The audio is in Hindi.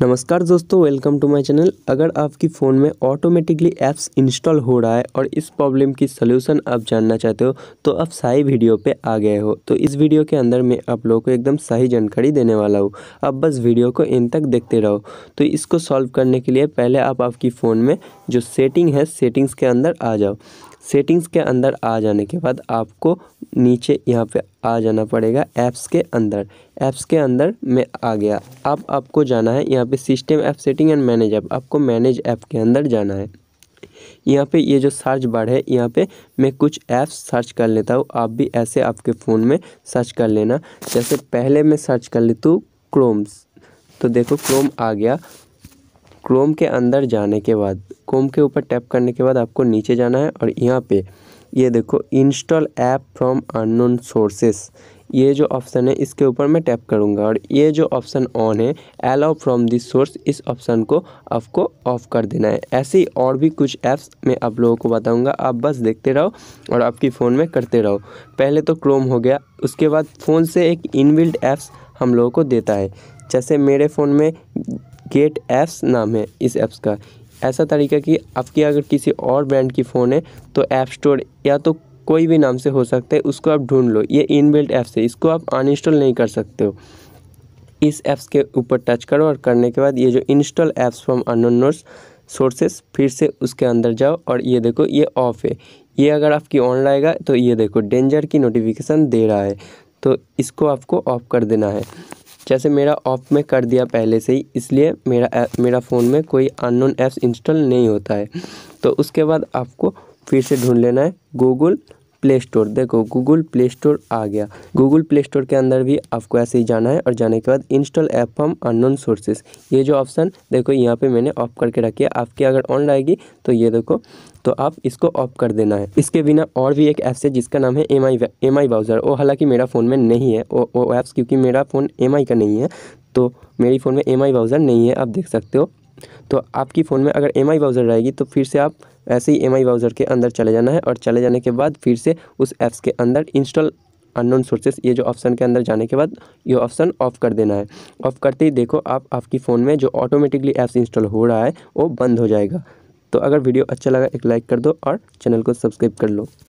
नमस्कार दोस्तों वेलकम टू माय चैनल अगर आपकी फ़ोन में ऑटोमेटिकली ऐप्स इंस्टॉल हो रहा है और इस प्रॉब्लम की सलूशन आप जानना चाहते हो तो आप सही वीडियो पे आ गए हो तो इस वीडियो के अंदर मैं आप लोगों को एकदम सही जानकारी देने वाला हूँ आप बस वीडियो को इन तक देखते रहो तो इसको सॉल्व करने के लिए पहले आप आपकी फ़ोन में जो सेटिंग है सेटिंग्स के अंदर आ जाओ सेटिंग्स के अंदर आ जाने के बाद आपको नीचे यहाँ पे आ जाना पड़ेगा ऐप्स के अंदर ऐप्स के अंदर में आ गया अब आपको जाना है यहाँ पे system app setting and manage app आपको मैनेज ऐप के अंदर जाना है यहाँ पे ये जो सर्च बार है यहाँ पे मैं कुछ ऐप्स सर्च कर लेता हूँ आप भी ऐसे आपके फ़ोन में सर्च कर लेना जैसे पहले मैं सर्च कर लेती हूँ क्रोम्स तो देखो क्रोम आ गया क्रोम के अंदर जाने के बाद कोम के ऊपर टैप करने के बाद आपको नीचे जाना है और यहाँ पे ये देखो install app from unknown sources ये जो ऑप्शन है इसके ऊपर मैं टैप करूँगा और ये जो ऑप्शन ऑन है अलाउ फ्रॉम दिस सोर्स इस ऑप्शन को आपको ऑफ कर देना है ऐसे ही और भी कुछ ऐप्स मैं आप लोगों को बताऊँगा आप बस देखते रहो और आपकी फ़ोन में करते रहो पहले तो क्रोम हो गया उसके बाद फ़ोन से एक इनबिल्ट ऐप्स हम लोगों को देता है जैसे मेरे फ़ोन में गेट ऐप्स नाम है इस ऐप्स का ऐसा तरीका कि आपकी अगर किसी और ब्रांड की फ़ोन है तो ऐप स्टोर या तो कोई भी नाम से हो सकता है उसको आप ढूंढ लो ये इनबिल्ट ऐप्स है इसको आप अनइंस्टॉल नहीं कर सकते हो इस ऐप्स के ऊपर टच करो और करने के बाद ये जो install apps from unknown sources फिर से उसके अंदर जाओ और ये देखो ये ऑफ है ये अगर आपकी ऑन रहेगा तो ये देखो डेंजर की नोटिफिकेशन दे रहा है तो इसको आपको ऑफ कर देना है जैसे मेरा ऑफ में कर दिया पहले से ही इसलिए मेरा मेरा फ़ोन में कोई अननोन ऐप्स इंस्टॉल नहीं होता है तो उसके बाद आपको फिर से ढूंढ लेना है गूगल प्ले स्टोर देखो गूगल प्ले स्टोर आ गया गूगल प्ले स्टोर के अंदर भी आपको ऐसे ही जाना है और जाने के बाद install app from unknown sources ये जो ऑप्शन देखो यहाँ पे मैंने ऑफ करके रखी है आपकी अगर ऑन रहेगी तो ये देखो तो आप इसको ऑफ कर देना है इसके बिना और भी एक ऐप्स है जिसका नाम है M I M I browser वो हालांकि मेरा फ़ोन में नहीं है वो वो ऐप्स क्योंकि मेरा फ़ोन एम आई का नहीं है तो मेरी फ़ोन में एम आई ब्राउज़र नहीं है आप देख सकते हो तो आपकी फ़ोन में अगर एम आई ब्राउज़र रहेगी तो फिर से आप ऐसे ही एम आई ब्राउज़र के अंदर चले जाना है और चले जाने के बाद फिर से उस ऐप्स के अंदर इंस्टॉल अननोन सोर्सेस ये जो ऑप्शन के अंदर जाने के बाद ये ऑप्शन ऑफ़ कर देना है ऑफ़ करते ही देखो आप आपकी फ़ोन में जो ऑटोमेटिकली ऐप्स इंस्टॉल हो रहा है वो बंद हो जाएगा तो अगर वीडियो अच्छा लगा एक लाइक कर दो और चैनल को सब्सक्राइब कर लो